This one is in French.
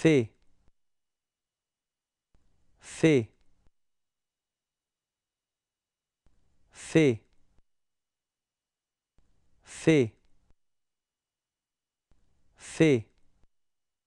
fait fait fait fait fait